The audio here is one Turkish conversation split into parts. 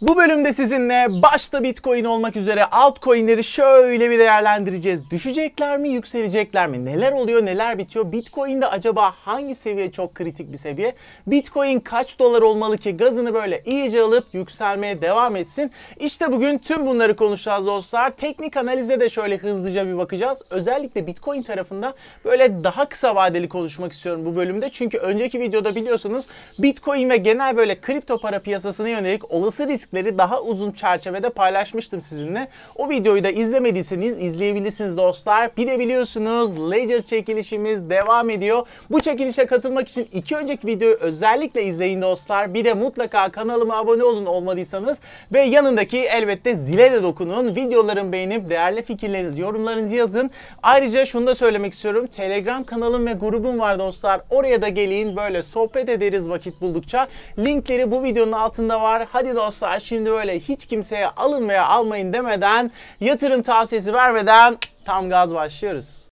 Bu bölümde sizinle başta Bitcoin olmak üzere altcoin'leri şöyle bir değerlendireceğiz. Düşecekler mi, yükselecekler mi? Neler oluyor, neler bitiyor? Bitcoin'de acaba hangi seviye çok kritik bir seviye? Bitcoin kaç dolar olmalı ki gazını böyle iyice alıp yükselmeye devam etsin? İşte bugün tüm bunları konuşacağız dostlar. Teknik analize de şöyle hızlıca bir bakacağız. Özellikle Bitcoin tarafında böyle daha kısa vadeli konuşmak istiyorum bu bölümde. Çünkü önceki videoda biliyorsunuz Bitcoin ve genel böyle kripto para piyasasına yönelik olası riskleri daha uzun çerçevede paylaşmıştım sizinle. O videoyu da izlemediyseniz izleyebilirsiniz dostlar. Bilebiliyorsunuz Ledger çekilişimiz devam ediyor. Bu çekilişe katılmak için iki önceki videoyu özellikle izleyin dostlar. Bir de mutlaka kanalıma abone olun olmadıysanız ve yanındaki elbette zile de dokunun. Videolarımı beğenip değerli fikirlerinizi, yorumlarınızı yazın. Ayrıca şunu da söylemek istiyorum. Telegram kanalım ve grubum var dostlar. Oraya da geleyin böyle sohbet ederiz vakit buldukça. Linkleri bu videonun altında var. Hadi dostlar dostlar şimdi böyle hiç kimseye alın veya almayın demeden yatırım tavsiyesi vermeden tam gaz başlıyoruz.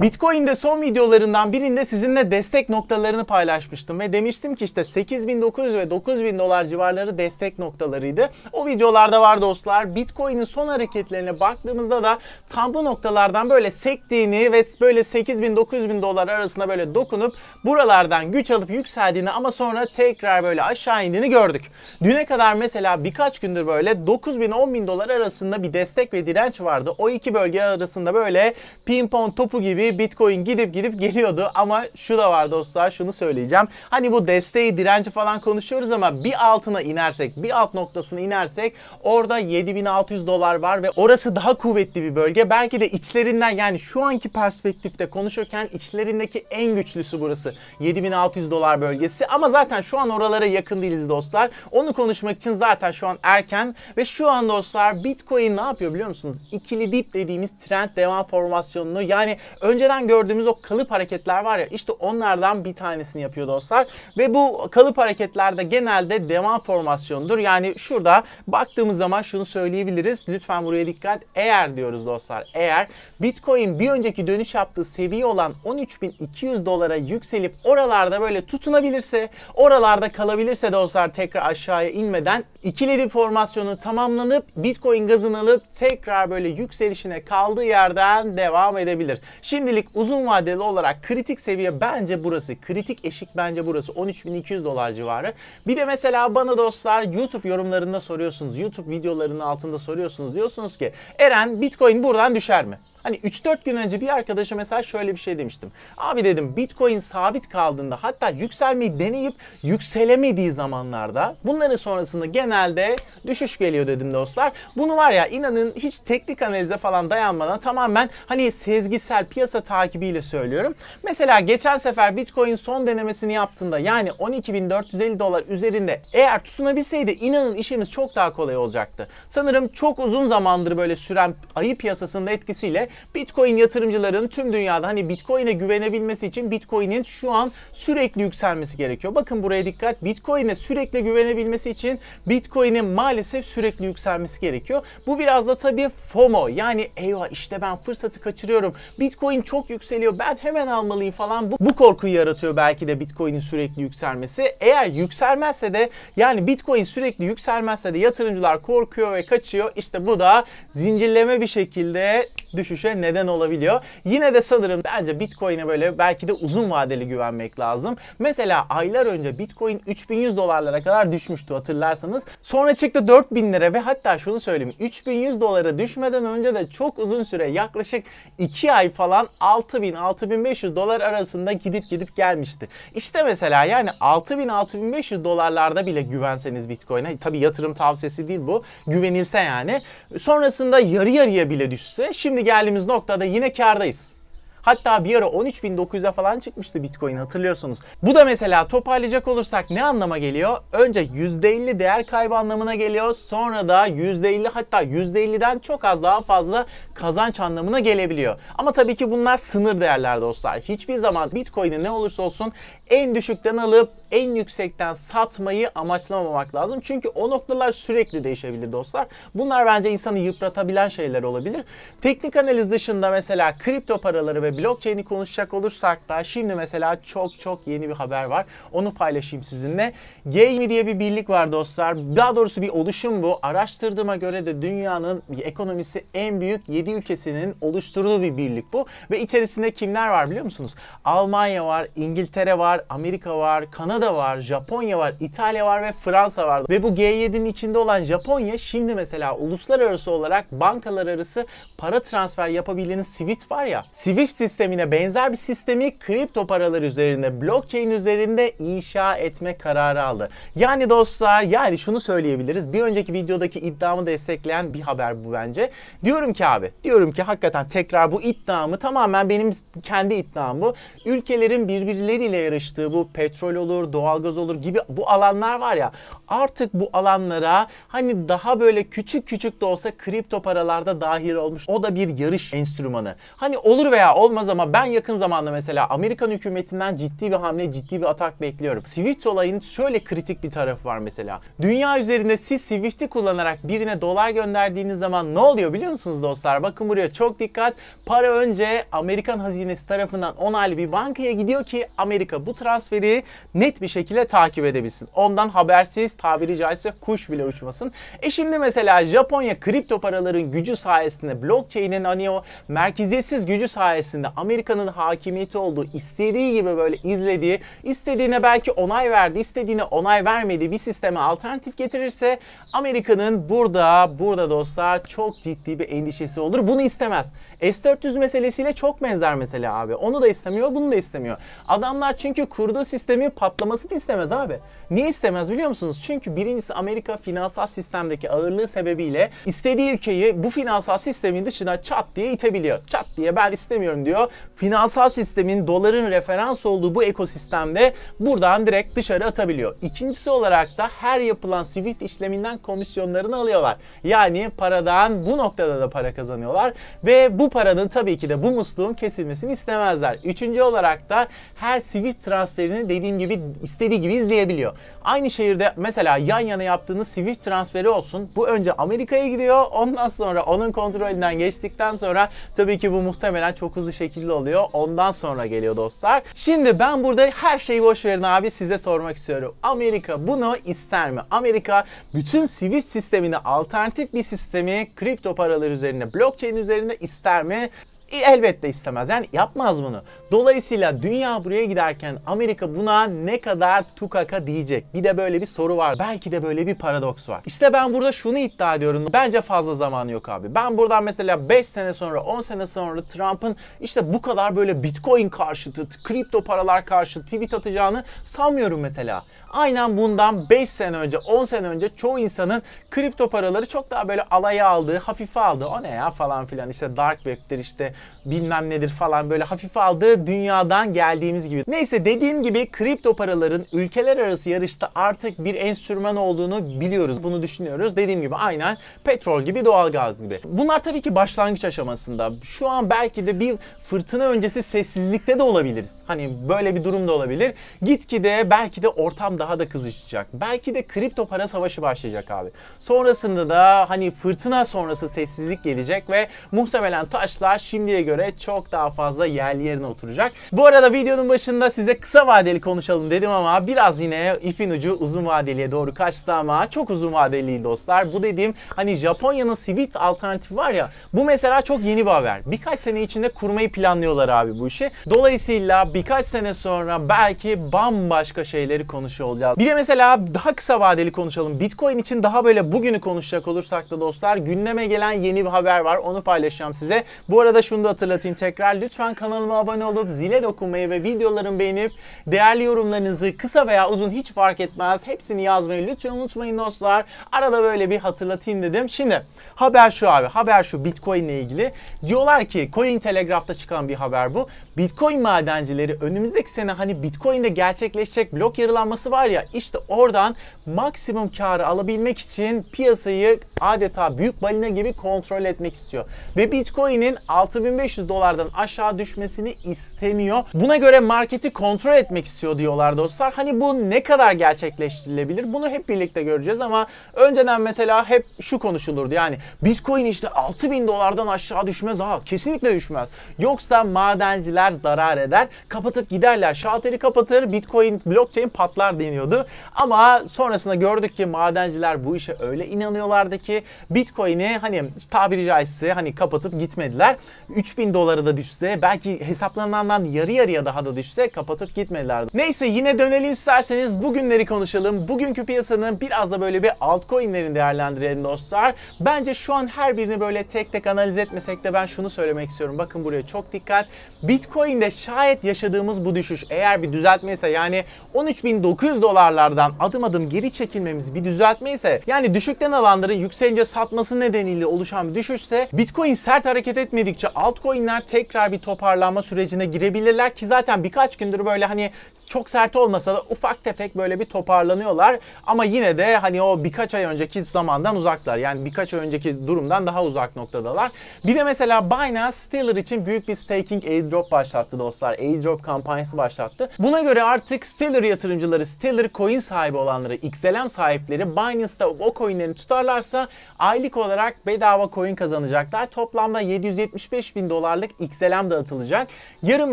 Bitcoin'de son videolarından birinde sizinle destek noktalarını paylaşmıştım ve demiştim ki işte 8900 ve 9000 dolar civarları destek noktalarıydı. O videolarda var dostlar. Bitcoin'in son hareketlerine baktığımızda da tam bu noktalardan böyle sektiğini ve böyle 8.900 dolar arasında böyle dokunup buralardan güç alıp yükseldiğini ama sonra tekrar böyle aşağı indiğini gördük. Düne kadar mesela birkaç gündür böyle 9000 10000 dolar arasında bir destek ve direnç vardı. O iki bölge arasında böyle ping pong topu gibi Bitcoin gidip gidip geliyordu ama şu da var dostlar şunu söyleyeceğim. Hani bu desteği direnci falan konuşuyoruz ama bir altına inersek bir alt noktasına inersek orada 7600 dolar var ve orası daha kuvvetli bir bölge. Belki de içlerinden yani şu anki perspektifte konuşurken içlerindeki en güçlüsü burası. 7600 dolar bölgesi ama zaten şu an oralara yakın değiliz dostlar. Onu konuşmak için zaten şu an erken ve şu an dostlar Bitcoin ne yapıyor biliyor musunuz? İkili dip dediğimiz trend devam formasyonunu yani önce önceden gördüğümüz o kalıp hareketler var ya işte onlardan bir tanesini yapıyor dostlar. Ve bu kalıp hareketlerde genelde devam formasyonudur. Yani şurada baktığımız zaman şunu söyleyebiliriz. Lütfen buraya dikkat. Eğer diyoruz dostlar eğer Bitcoin bir önceki dönüş yaptığı seviye olan 13.200 dolara yükselip oralarda böyle tutunabilirse oralarda kalabilirse dostlar tekrar aşağıya inmeden ikili formasyonu tamamlanıp Bitcoin gazını alıp tekrar böyle yükselişine kaldığı yerden devam edebilir. Şimdi Şimdilik uzun vadeli olarak kritik seviye bence burası. Kritik eşik bence burası. 13.200 dolar civarı. Bir de mesela bana dostlar YouTube yorumlarında soruyorsunuz. YouTube videolarının altında soruyorsunuz. Diyorsunuz ki Eren Bitcoin buradan düşer mi? Hani 3-4 gün önce bir arkadaşa mesela şöyle bir şey demiştim. Abi dedim Bitcoin sabit kaldığında hatta yükselmeyi deneyip yükselemediği zamanlarda bunların sonrasında genelde düşüş geliyor dedim dostlar. Bunu var ya inanın hiç teknik analize falan dayanmadan tamamen hani sezgisel piyasa takibiyle söylüyorum. Mesela geçen sefer Bitcoin son denemesini yaptığında yani 12.450 dolar üzerinde eğer tutunabilseydi inanın işimiz çok daha kolay olacaktı. Sanırım çok uzun zamandır böyle süren ayı piyasasında etkisiyle Bitcoin yatırımcıların tüm dünyada hani Bitcoin'e güvenebilmesi için Bitcoin'in şu an sürekli yükselmesi gerekiyor. Bakın buraya dikkat. Bitcoin'e sürekli güvenebilmesi için Bitcoin'in maalesef sürekli yükselmesi gerekiyor. Bu biraz da tabii FOMO yani eyvah işte ben fırsatı kaçırıyorum. Bitcoin çok yükseliyor ben hemen almalıyım falan. Bu, bu korkuyu yaratıyor belki de Bitcoin'in sürekli yükselmesi. Eğer yükselmezse de yani Bitcoin sürekli yükselmezse de yatırımcılar korkuyor ve kaçıyor. İşte bu da zincirleme bir şekilde düşüşe neden olabiliyor. Yine de sanırım bence Bitcoin'e böyle belki de uzun vadeli güvenmek lazım. Mesela aylar önce Bitcoin 3100 dolarlara kadar düşmüştü hatırlarsanız. Sonra çıktı 4000 lira ve hatta şunu söyleyeyim 3100 dolara düşmeden önce de çok uzun süre yaklaşık 2 ay falan 6000-6500 dolar arasında gidip gidip gelmişti. İşte mesela yani 6000-6500 dolarlarda bile güvenseniz Bitcoin'e tabi yatırım tavsiyesi değil bu güvenilse yani sonrasında yarı yarıya bile düşse şimdi Şimdi geldiğimiz noktada yine kardayız. Hatta bir ara 13.900'e falan çıkmıştı Bitcoin hatırlıyorsunuz. Bu da mesela toparlayacak olursak ne anlama geliyor? Önce %50 değer kaybı anlamına geliyor. Sonra da %50 hatta %50'den çok az daha fazla kazanç anlamına gelebiliyor. Ama tabii ki bunlar sınır değerler dostlar. Hiçbir zaman Bitcoin'i ne olursa olsun en düşükten alıp en yüksekten satmayı amaçlamamak lazım. Çünkü o noktalar sürekli değişebilir dostlar. Bunlar bence insanı yıpratabilen şeyler olabilir. Teknik analiz dışında mesela kripto paraları ve ve blockchain'i konuşacak olursak da şimdi mesela çok çok yeni bir haber var. Onu paylaşayım sizinle. G20 diye bir birlik var dostlar. Daha doğrusu bir oluşum bu. Araştırdığıma göre de dünyanın ekonomisi en büyük 7 ülkesinin oluşturduğu bir birlik bu. Ve içerisinde kimler var biliyor musunuz? Almanya var, İngiltere var, Amerika var, Kanada var, Japonya var, İtalya var ve Fransa var. Ve bu G7'nin içinde olan Japonya şimdi mesela uluslararası olarak bankalar arası para transfer yapabildiğiniz Swift var ya. Swift sistemine benzer bir sistemi kripto paralar üzerinde, blockchain üzerinde inşa etme kararı aldı. Yani dostlar, yani şunu söyleyebiliriz. Bir önceki videodaki iddiamı destekleyen bir haber bu bence. Diyorum ki abi, diyorum ki hakikaten tekrar bu iddiamı tamamen benim kendi iddiam bu. Ülkelerin birbirleriyle yarıştığı bu petrol olur, doğalgaz olur gibi bu alanlar var ya artık bu alanlara hani daha böyle küçük küçük de olsa kripto paralarda dahil olmuş. O da bir yarış enstrümanı. Hani olur veya olmaz olmaz ama ben yakın zamanda mesela Amerikan hükümetinden ciddi bir hamle, ciddi bir atak bekliyorum. Swift olayının şöyle kritik bir tarafı var mesela. Dünya üzerinde siz Swift'i kullanarak birine dolar gönderdiğiniz zaman ne oluyor biliyor musunuz dostlar? Bakın buraya çok dikkat. Para önce Amerikan hazinesi tarafından onaylı bir bankaya gidiyor ki Amerika bu transferi net bir şekilde takip edebilsin. Ondan habersiz tabiri caizse kuş bile uçmasın. E şimdi mesela Japonya kripto paraların gücü sayesinde blockchain'in hani o merkeziyetsiz gücü sayesinde içerisinde Amerika'nın hakimiyeti olduğu, istediği gibi böyle izlediği, istediğine belki onay verdi, istediğine onay vermedi bir sisteme alternatif getirirse Amerika'nın burada, burada dostlar çok ciddi bir endişesi olur. Bunu istemez. S-400 meselesiyle çok benzer mesele abi. Onu da istemiyor, bunu da istemiyor. Adamlar çünkü kurduğu sistemin patlamasını istemez abi. Niye istemez biliyor musunuz? Çünkü birincisi Amerika finansal sistemdeki ağırlığı sebebiyle istediği ülkeyi bu finansal sistemin dışına çat diye itebiliyor. Çat diye ben istemiyorum diyor diyor. Finansal sistemin doların referans olduğu bu ekosistemde buradan direkt dışarı atabiliyor. İkincisi olarak da her yapılan Swift işleminden komisyonlarını alıyorlar. Yani paradan bu noktada da para kazanıyorlar ve bu paranın tabii ki de bu musluğun kesilmesini istemezler. Üçüncü olarak da her Swift transferini dediğim gibi istediği gibi izleyebiliyor. Aynı şehirde mesela yan yana yaptığınız Swift transferi olsun. Bu önce Amerika'ya gidiyor. Ondan sonra onun kontrolünden geçtikten sonra tabii ki bu muhtemelen çok hızlı şekilde oluyor. Ondan sonra geliyor dostlar. Şimdi ben burada her şeyi boş verin abi size sormak istiyorum. Amerika bunu ister mi? Amerika bütün Swift sistemini alternatif bir sistemi kripto paralar üzerine, blockchain üzerinde ister mi? E, elbette istemez. Yani yapmaz bunu. Dolayısıyla dünya buraya giderken Amerika buna ne kadar tukaka diyecek? Bir de böyle bir soru var. Belki de böyle bir paradoks var. İşte ben burada şunu iddia ediyorum. Bence fazla zamanı yok abi. Ben buradan mesela 5 sene sonra 10 sene sonra Trump'ın işte bu kadar böyle bitcoin karşıtı, kripto paralar karşıtı tweet atacağını sanmıyorum mesela. Aynen bundan 5 sene önce, 10 sene önce çoğu insanın kripto paraları çok daha böyle alaya aldığı, hafife aldığı, o ne ya falan filan işte dark web'tir işte bilmem nedir falan böyle hafife aldığı dünyadan geldiğimiz gibi. Neyse dediğim gibi kripto paraların ülkeler arası yarışta artık bir enstrüman olduğunu biliyoruz. Bunu düşünüyoruz. Dediğim gibi aynen petrol gibi, doğalgaz gibi. Bunlar tabii ki başlangıç aşamasında. Şu an belki de bir fırtına öncesi sessizlikte de olabiliriz. Hani böyle bir durum da olabilir. Gitgide belki de ortam daha da kızışacak. Belki de kripto para savaşı başlayacak abi. Sonrasında da hani fırtına sonrası sessizlik gelecek ve muhtemelen taşlar şimdiye göre çok daha fazla yerli yerine oturacak. Bu arada videonun başında size kısa vadeli konuşalım dedim ama biraz yine ipin ucu uzun vadeliye doğru kaçtı ama çok uzun vadeli dostlar. Bu dediğim hani Japonya'nın sivit alternatifi var ya bu mesela çok yeni bir haber. Birkaç sene içinde kurmayı planlıyorlar abi bu işi. Dolayısıyla birkaç sene sonra belki bambaşka şeyleri konuşuyor olacağız. Bir de mesela daha kısa vadeli konuşalım. Bitcoin için daha böyle bugünü konuşacak olursak da dostlar gündeme gelen yeni bir haber var. Onu paylaşacağım size. Bu arada şunu da hatırlatayım tekrar. Lütfen kanalıma abone olup zile dokunmayı ve videolarımı beğenip değerli yorumlarınızı kısa veya uzun hiç fark etmez. Hepsini yazmayı lütfen unutmayın dostlar. Arada böyle bir hatırlatayım dedim. Şimdi haber şu abi. Haber şu Bitcoin ile ilgili. Diyorlar ki Coin Telegraph'ta çıkan bir haber bu. Bitcoin madencileri önümüzdeki sene hani Bitcoin'de gerçekleşecek blok yarılanması var ya işte oradan maksimum karı alabilmek için piyasayı adeta büyük balina gibi kontrol etmek istiyor. Ve Bitcoin'in 6500 dolardan aşağı düşmesini istemiyor. Buna göre marketi kontrol etmek istiyor diyorlar dostlar. Hani bu ne kadar gerçekleştirilebilir bunu hep birlikte göreceğiz ama önceden mesela hep şu konuşulurdu yani Bitcoin işte 6000 dolardan aşağı düşmez ha kesinlikle düşmez. Yoksa madenciler eder, zarar eder. Kapatıp giderler. Şalteri kapatır, Bitcoin, blockchain patlar deniyordu. Ama sonrasında gördük ki madenciler bu işe öyle inanıyorlardı ki Bitcoin'i hani tabiri caizse hani kapatıp gitmediler. 3000 dolara da düşse belki hesaplanandan yarı yarıya daha da düşse kapatıp gitmediler. Neyse yine dönelim isterseniz bugünleri konuşalım. Bugünkü piyasanın biraz da böyle bir altcoin'lerini değerlendirelim dostlar. Bence şu an her birini böyle tek tek analiz etmesek de ben şunu söylemek istiyorum. Bakın buraya çok dikkat. Bitcoin Bitcoin'de şayet yaşadığımız bu düşüş eğer bir düzeltme ise yani 13.900 dolarlardan adım adım geri çekilmemiz bir düzeltme ise yani düşükten alanların yükselince satması nedeniyle oluşan bir düşüşse Bitcoin sert hareket etmedikçe altcoin'ler tekrar bir toparlanma sürecine girebilirler ki zaten birkaç gündür böyle hani çok sert olmasa da ufak tefek böyle bir toparlanıyorlar ama yine de hani o birkaç ay önceki zamandan uzaklar. Yani birkaç ay önceki durumdan daha uzak noktadalar. Bir de mesela Binance Stellar için büyük bir staking airdrop var başlattı dostlar. Airdrop kampanyası başlattı. Buna göre artık Stellar yatırımcıları, Stellar coin sahibi olanları, XLM sahipleri Binance'da o coinlerini tutarlarsa aylık olarak bedava coin kazanacaklar. Toplamda 775 bin dolarlık XLM dağıtılacak. Yarın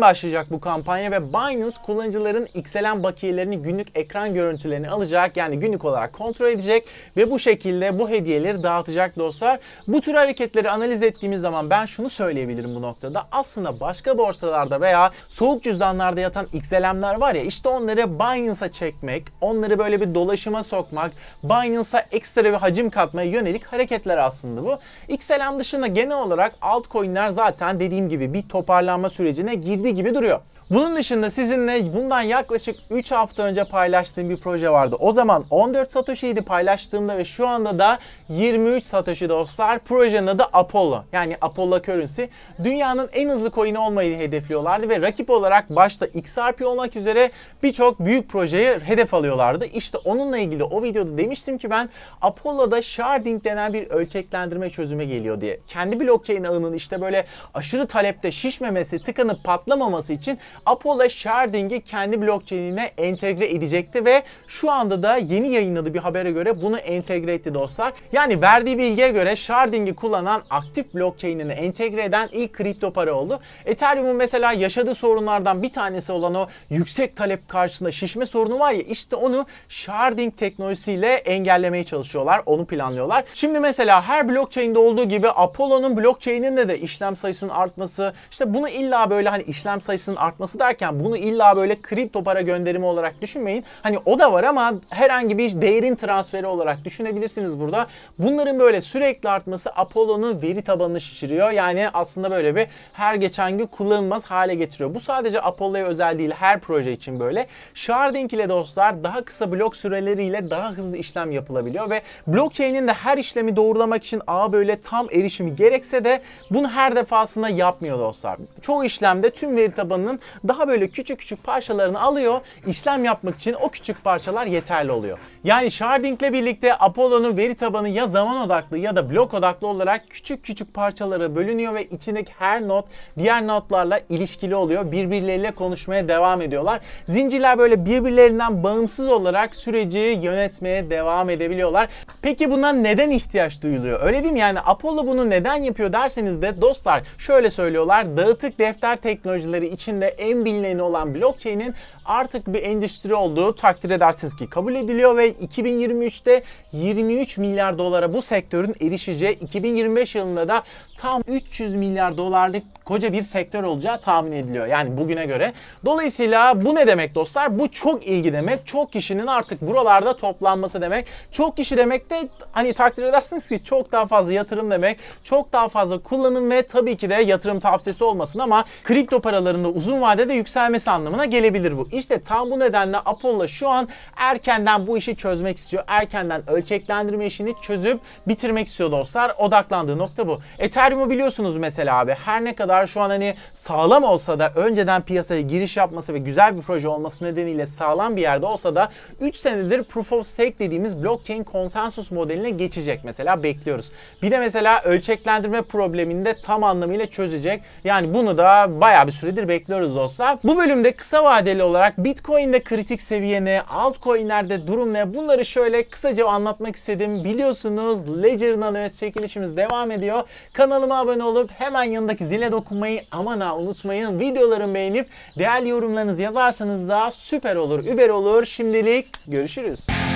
başlayacak bu kampanya ve Binance kullanıcıların XLM bakiyelerini günlük ekran görüntülerini alacak. Yani günlük olarak kontrol edecek ve bu şekilde bu hediyeleri dağıtacak dostlar. Bu tür hareketleri analiz ettiğimiz zaman ben şunu söyleyebilirim bu noktada. Aslında başka borsalar dosyalarda veya soğuk cüzdanlarda yatan XLM'ler var ya işte onları Binance'a çekmek, onları böyle bir dolaşıma sokmak, Binance'a ekstra bir hacim katmaya yönelik hareketler aslında bu. XLM dışında genel olarak altcoin'ler zaten dediğim gibi bir toparlanma sürecine girdi gibi duruyor. Bunun dışında sizinle bundan yaklaşık 3 hafta önce paylaştığım bir proje vardı. O zaman 14 Satoshi'ydi paylaştığımda ve şu anda da 23 Satoshi dostlar. Projenin adı Apollo yani Apollo Currency. Dünyanın en hızlı coin'i olmayı hedefliyorlardı ve rakip olarak başta XRP olmak üzere birçok büyük projeye hedef alıyorlardı. İşte onunla ilgili o videoda demiştim ki ben Apollo'da sharding denen bir ölçeklendirme çözüme geliyor diye. Kendi blockchain ağının işte böyle aşırı talepte şişmemesi, tıkanıp patlamaması için Apollo Sharding'i kendi blockchain'ine entegre edecekti ve şu anda da yeni yayınladığı bir habere göre bunu entegre etti dostlar. Yani verdiği bilgiye göre Sharding'i kullanan aktif blockchain'ini entegre eden ilk kripto para oldu. Ethereum'un mesela yaşadığı sorunlardan bir tanesi olan o yüksek talep karşısında şişme sorunu var ya işte onu Sharding teknolojisiyle engellemeye çalışıyorlar. Onu planlıyorlar. Şimdi mesela her blockchain'de olduğu gibi Apollo'nun blockchain'inde de işlem sayısının artması işte bunu illa böyle hani işlem sayısının artması satması derken bunu illa böyle kripto para gönderimi olarak düşünmeyin. Hani o da var ama herhangi bir değerin transferi olarak düşünebilirsiniz burada. Bunların böyle sürekli artması Apollo'nun veri tabanını şişiriyor. Yani aslında böyle bir her geçen gün kullanılmaz hale getiriyor. Bu sadece Apollo'ya özel değil her proje için böyle. Sharding ile dostlar daha kısa blok süreleriyle daha hızlı işlem yapılabiliyor ve blockchain'in de her işlemi doğrulamak için ağ böyle tam erişimi gerekse de bunu her defasında yapmıyor dostlar. Çoğu işlemde tüm veri tabanının daha böyle küçük küçük parçalarını alıyor. işlem yapmak için o küçük parçalar yeterli oluyor. Yani shardingle birlikte Apollo'nun veri tabanı ya zaman odaklı ya da blok odaklı olarak küçük küçük parçalara bölünüyor ve içindeki her not diğer notlarla ilişkili oluyor. Birbirleriyle konuşmaya devam ediyorlar. Zincirler böyle birbirlerinden bağımsız olarak süreci yönetmeye devam edebiliyorlar. Peki buna neden ihtiyaç duyuluyor? Öyle değil mi? Yani Apollo bunu neden yapıyor derseniz de dostlar şöyle söylüyorlar. Dağıtık defter teknolojileri içinde en bilineni olan blockchain'in artık bir endüstri olduğu takdir edersiniz ki kabul ediliyor ve 2023'te 23 milyar dolara bu sektörün erişeceği, 2025 yılında da tam 300 milyar dolarlık koca bir sektör olacağı tahmin ediliyor. Yani bugüne göre. Dolayısıyla bu ne demek dostlar? Bu çok ilgi demek. Çok kişinin artık buralarda toplanması demek. Çok kişi demek de hani takdir edersiniz ki çok daha fazla yatırım demek. Çok daha fazla kullanım ve tabii ki de yatırım tavsiyesi olmasın ama kripto paralarında uzun vadede yükselmesi anlamına gelebilir bu. İşte tam bu nedenle Apollo şu an erkenden bu işi çözmek istiyor. Erkenden ölçeklendirme işini çözüp bitirmek istiyor dostlar. Odaklandığı nokta bu. Ethereum'u biliyorsunuz mesela abi her ne kadar firmalar şu an hani sağlam olsa da önceden piyasaya giriş yapması ve güzel bir proje olması nedeniyle sağlam bir yerde olsa da 3 senedir proof of stake dediğimiz blockchain konsensus modeline geçecek mesela bekliyoruz. Bir de mesela ölçeklendirme problemini de tam anlamıyla çözecek. Yani bunu da baya bir süredir bekliyoruz olsa. Bu bölümde kısa vadeli olarak Bitcoin'de kritik seviye ne, altcoin'lerde durum ne bunları şöyle kısaca anlatmak istedim. Biliyorsunuz Ledger Nanoes çekilişimiz devam ediyor. Kanalıma abone olup hemen yanındaki zile dokun okumayı aman ha unutmayın. Videolarımı beğenip değerli yorumlarınızı yazarsanız da süper olur, über olur. Şimdilik görüşürüz.